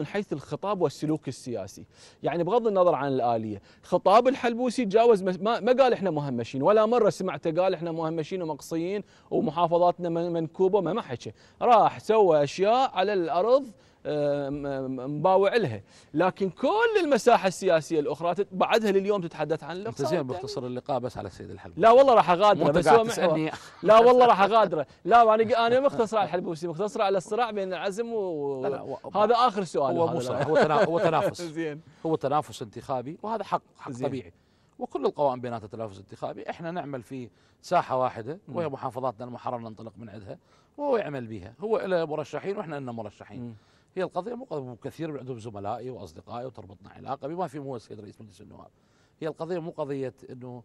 من حيث الخطاب والسلوك السياسي يعني بغض النظر عن الآلية خطاب الحلبوسي تجاوز ما, ما قال إحنا مهمشين ولا مرة سمعته قال إحنا مهمشين ومقصيين ومحافظاتنا منكوبة ما حكى راح سوى أشياء على الأرض آه، مباوع لها لكن كل المساحه السياسيه الاخرى بعدها لليوم تتحدث عن الاقصاء انت زين باختصر اللقاء بس على السيد الحلبوسي لا والله راح اغادره بس هو لا والله راح اغادره لا انا انا مختصر على الحلبوسي مختصر على الصراع بين العزم وهذا اخر سؤال سؤال هو مصرح هو تنافس هو تنافس زين هو تنافس انتخابي وهذا حق حق زين طبيعي وكل القوائم بيناتها تنافس انتخابي احنا نعمل في ساحه واحده وهي محافظاتنا المحرره ننطلق من عندها وهو يعمل بها هو له مرشحين واحنا لنا مرشحين م. هي القضيه مو كثير عندهم زملائي واصدقائي وتربطنا علاقه بما في مو السيد رئيس مجلس النواب هي القضيه مو قضيه انه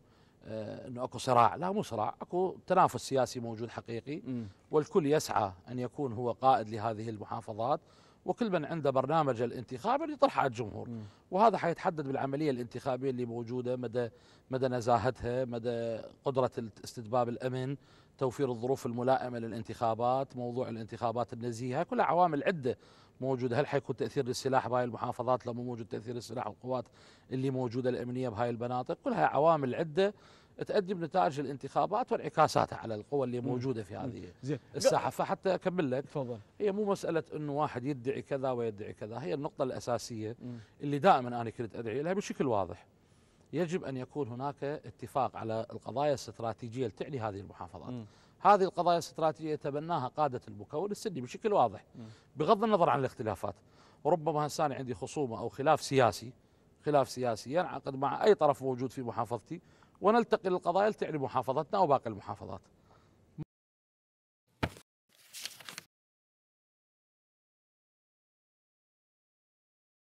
آه، انه اكو صراع لا مو صراع اكو تنافس سياسي موجود حقيقي م. والكل يسعى ان يكون هو قائد لهذه المحافظات وكل من عنده برنامج الانتخاب اللي يطرحه على الجمهور وهذا حيتحدد بالعمليه الانتخابيه اللي موجوده مدى مدى نزاهتها مدى قدره استتباب الامن توفير الظروف الملائمه للانتخابات موضوع الانتخابات النزيهه كلها عوامل عده موجوده هل حيكون تاثير للسلاح بهاي المحافظات لو موجود تاثير السلاح والقوات اللي موجوده الامنيه بهاي المناطق كلها عوامل عده تؤدي بنتائج الانتخابات وانعكاساتها على القوى اللي موجوده في هذه زين. الساحه فحتى اكمل لك تفضل هي مو مساله انه واحد يدعي كذا ويدعي كذا هي النقطه الاساسيه اللي دائما انا كنت ادعي لها بشكل واضح يجب ان يكون هناك اتفاق على القضايا الاستراتيجيه اللي تعني هذه المحافظات مم. هذه القضايا الاستراتيجيه يتبناها قاده المكون السني بشكل واضح مم. بغض النظر عن الاختلافات وربما هسه عندي خصومه او خلاف سياسي خلاف سياسي ينعقد مع أي طرف موجود في محافظتي ونلتقي للقضايا تعني محافظتنا وباقي المحافظات